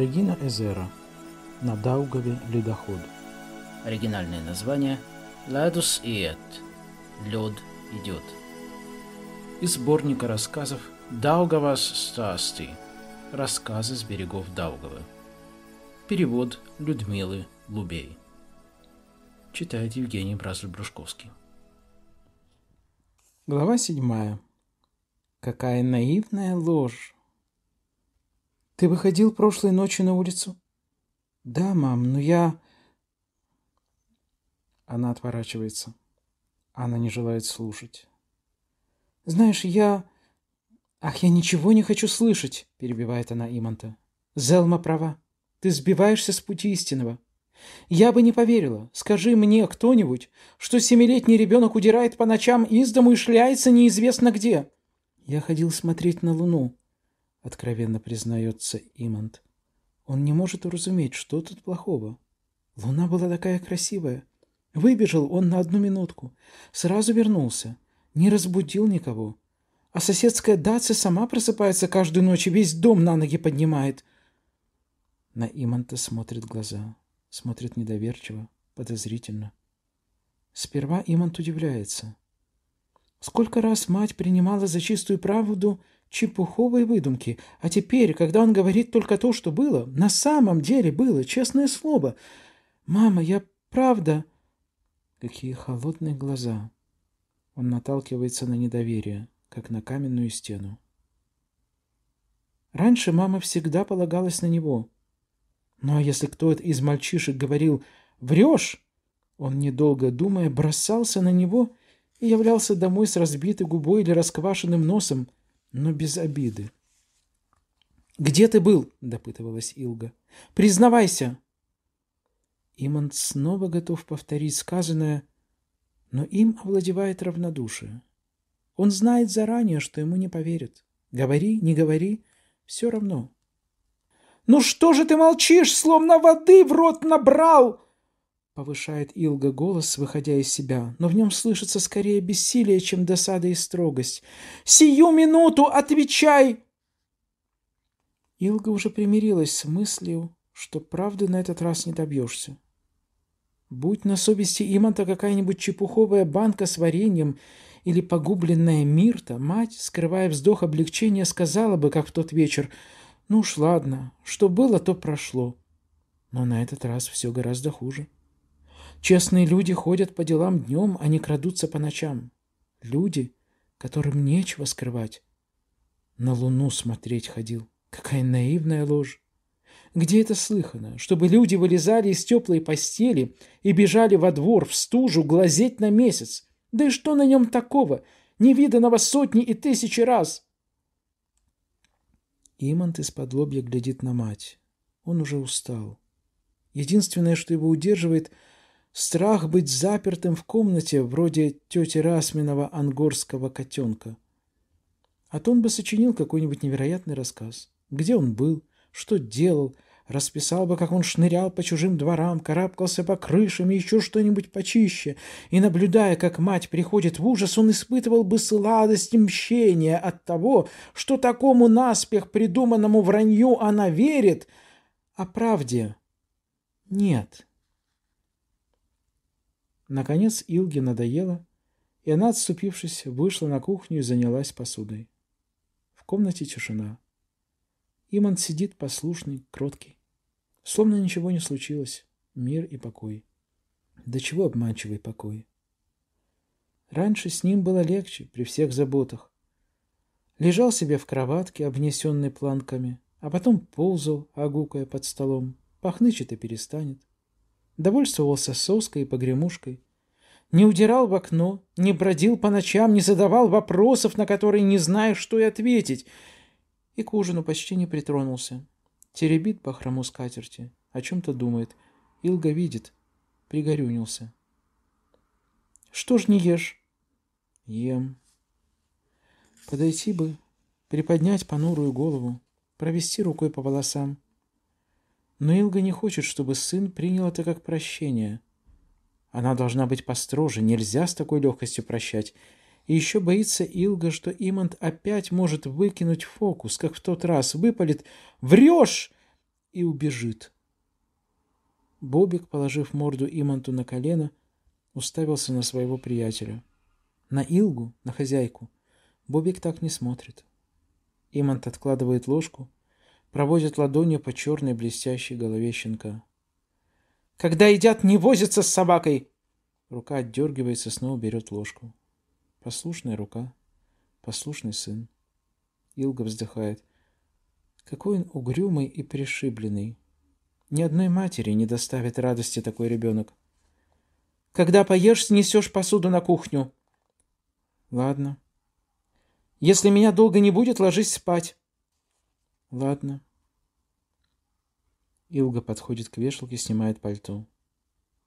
Регина Эзера на Даугаве ледоход. Оригинальное название «Ладус иет» – «Лед идет». Из сборника рассказов «Даугавас Стасти» – «Рассказы с берегов Даугавы». Перевод Людмилы Лубей. Читает Евгений Бразль-Брушковский. Глава седьмая. Какая наивная ложь! Ты выходил прошлой ночью на улицу? Да, мам, но я... Она отворачивается. Она не желает слушать. Знаешь, я... Ах, я ничего не хочу слышать, перебивает она Иманта. Зелма права. Ты сбиваешься с пути истинного. Я бы не поверила. Скажи мне кто-нибудь, что семилетний ребенок удирает по ночам из дому и шляется неизвестно где. Я ходил смотреть на луну, — откровенно признается Имант. «Он не может уразуметь, что тут плохого. Луна была такая красивая. Выбежал он на одну минутку, сразу вернулся, не разбудил никого. А соседская Дация сама просыпается каждую ночь и весь дом на ноги поднимает». На Иманта смотрит глаза, смотрит недоверчиво, подозрительно. Сперва Имант удивляется. Сколько раз мать принимала за чистую правду Чепуховые выдумки. А теперь, когда он говорит только то, что было, на самом деле было, честное слово. Мама, я правда... Какие холодные глаза. Он наталкивается на недоверие, как на каменную стену. Раньше мама всегда полагалась на него. Но ну, а если кто-то из мальчишек говорил «врешь», он, недолго думая, бросался на него и являлся домой с разбитой губой или расквашенным носом – но без обиды. «Где ты был?» – допытывалась Илга. «Признавайся!» Иман снова готов повторить сказанное, но им овладевает равнодушие. Он знает заранее, что ему не поверят. Говори, не говори, все равно. «Ну что же ты молчишь, словно воды в рот набрал?» Повышает Илга голос, выходя из себя, но в нем слышится скорее бессилие, чем досада и строгость. «Сию минуту отвечай!» Илга уже примирилась с мыслью, что правды на этот раз не добьешься. Будь на совести Иманта какая-нибудь чепуховая банка с вареньем или погубленная Мирта, мать, скрывая вздох облегчения, сказала бы, как в тот вечер, «Ну уж ладно, что было, то прошло». Но на этот раз все гораздо хуже. Честные люди ходят по делам днем, а не крадутся по ночам. Люди, которым нечего скрывать. На луну смотреть ходил. Какая наивная ложь. Где это слыхано, чтобы люди вылезали из теплой постели и бежали во двор в стужу глазеть на месяц? Да и что на нем такого, невиданного сотни и тысячи раз? Имант из-под лобья глядит на мать. Он уже устал. Единственное, что его удерживает — Страх быть запертым в комнате, вроде тети Расминова ангорского котенка. А то он бы сочинил какой-нибудь невероятный рассказ. Где он был, что делал, расписал бы, как он шнырял по чужим дворам, карабкался по крышам и еще что-нибудь почище. И, наблюдая, как мать приходит в ужас, он испытывал бы сладость и мщение от того, что такому наспех придуманному вранью она верит, а правде нет. Наконец Илге надоело, и она, отступившись, вышла на кухню и занялась посудой. В комнате тишина. Иман сидит послушный, кроткий. Словно ничего не случилось. Мир и покой. До чего обманчивый покой? Раньше с ним было легче при всех заботах. Лежал себе в кроватке, обнесенной планками, а потом ползал, огукая под столом. Пахнычет и перестанет довольствовался соской и погремушкой. Не удирал в окно, не бродил по ночам, не задавал вопросов, на которые не знаешь, что и ответить. И к ужину почти не притронулся. Теребит по хрому скатерти, о чем-то думает. Илга видит, пригорюнился. «Что ж не ешь?» «Ем». Подойти бы, приподнять понурую голову, провести рукой по волосам — но Илга не хочет, чтобы сын принял это как прощение. Она должна быть построже, нельзя с такой легкостью прощать. И еще боится Илга, что Имант опять может выкинуть фокус, как в тот раз, выпалит «Врешь!» и убежит. Бобик, положив морду Иманту на колено, уставился на своего приятеля. На Илгу, на хозяйку, Бобик так не смотрит. Имант откладывает ложку, проводит ладонью по черной блестящей голове щенка. «Когда едят, не возятся с собакой!» Рука отдергивается, снова берет ложку. Послушная рука, послушный сын. Илга вздыхает. Какой он угрюмый и пришибленный. Ни одной матери не доставит радости такой ребенок. Когда поешь, снесешь посуду на кухню. Ладно. Если меня долго не будет, ложись спать. Ладно. Илга подходит к вешалке, снимает пальто.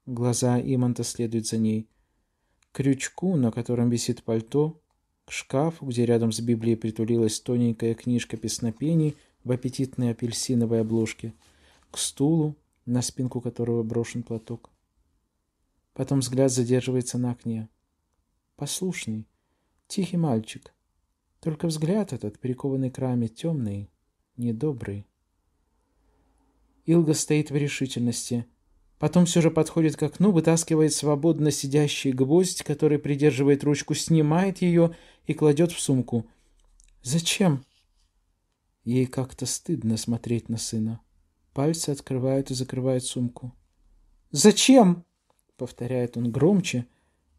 Глаза Иманта следуют за ней. К крючку, на котором висит пальто, к шкафу, где рядом с Библией притулилась тоненькая книжка песнопений в аппетитной апельсиновой обложке, к стулу, на спинку которого брошен платок. Потом взгляд задерживается на окне. Послушный, тихий мальчик. Только взгляд этот, прикованный к раме, темный, недобрый. Илга стоит в решительности. Потом все же подходит к окну, вытаскивает свободно сидящий гвоздь, который придерживает ручку, снимает ее и кладет в сумку. «Зачем?» Ей как-то стыдно смотреть на сына. Пальцы открывают и закрывают сумку. «Зачем?» — повторяет он громче.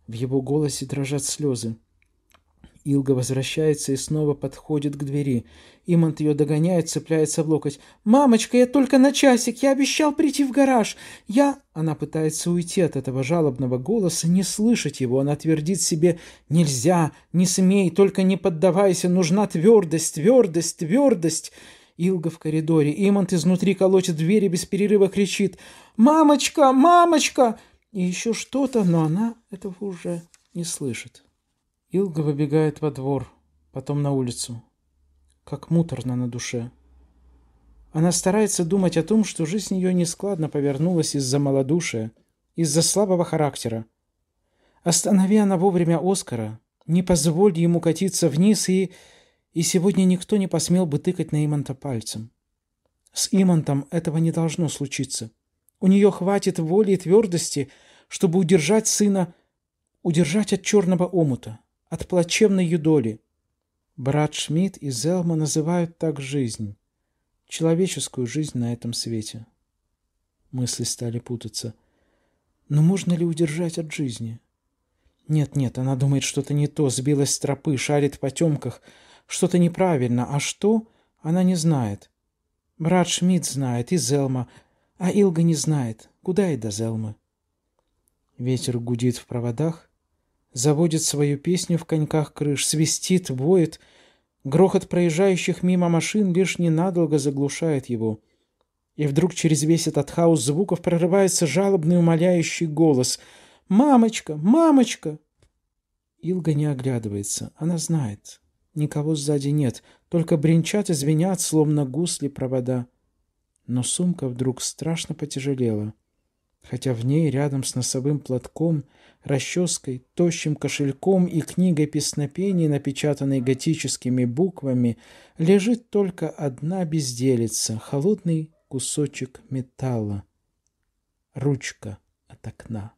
В его голосе дрожат слезы. Илга возвращается и снова подходит к двери. Имант ее догоняет, цепляется в локоть. «Мамочка, я только на часик! Я обещал прийти в гараж! Я...» Она пытается уйти от этого жалобного голоса, не слышать его. Она твердит себе «Нельзя! Не смей! Только не поддавайся! Нужна твердость! Твердость! Твердость!» Илга в коридоре. Имант изнутри колотит двери, без перерыва кричит «Мамочка! Мамочка!» И еще что-то, но она этого уже не слышит. Илга выбегает во двор, потом на улицу. Как муторно на душе. Она старается думать о том, что жизнь ее нескладно повернулась из-за малодушия, из-за слабого характера. Останови она вовремя Оскара, не позволь ему катиться вниз, и... И сегодня никто не посмел бы тыкать на Имонта пальцем. С Имонтом этого не должно случиться. У нее хватит воли и твердости, чтобы удержать сына, удержать от черного омута от плачевной ее Брат Шмидт и Зелма называют так жизнь, человеческую жизнь на этом свете. Мысли стали путаться. Но можно ли удержать от жизни? Нет-нет, она думает что-то не то, сбилась с тропы, шарит в потемках, что-то неправильно, а что, она не знает. Брат Шмидт знает, и Зелма, а Илга не знает. Куда и до Зелмы? Ветер гудит в проводах, заводит свою песню в коньках крыш, свистит, воет. Грохот проезжающих мимо машин лишь ненадолго заглушает его. И вдруг через весь этот хаос звуков прорывается жалобный умоляющий голос. «Мамочка! Мамочка!» Илга не оглядывается. Она знает. Никого сзади нет. Только бренчат и звенят, словно гусли провода. Но сумка вдруг страшно потяжелела хотя в ней рядом с носовым платком, расческой, тощим кошельком и книгой песнопений, напечатанной готическими буквами, лежит только одна безделица, холодный кусочек металла, ручка от окна.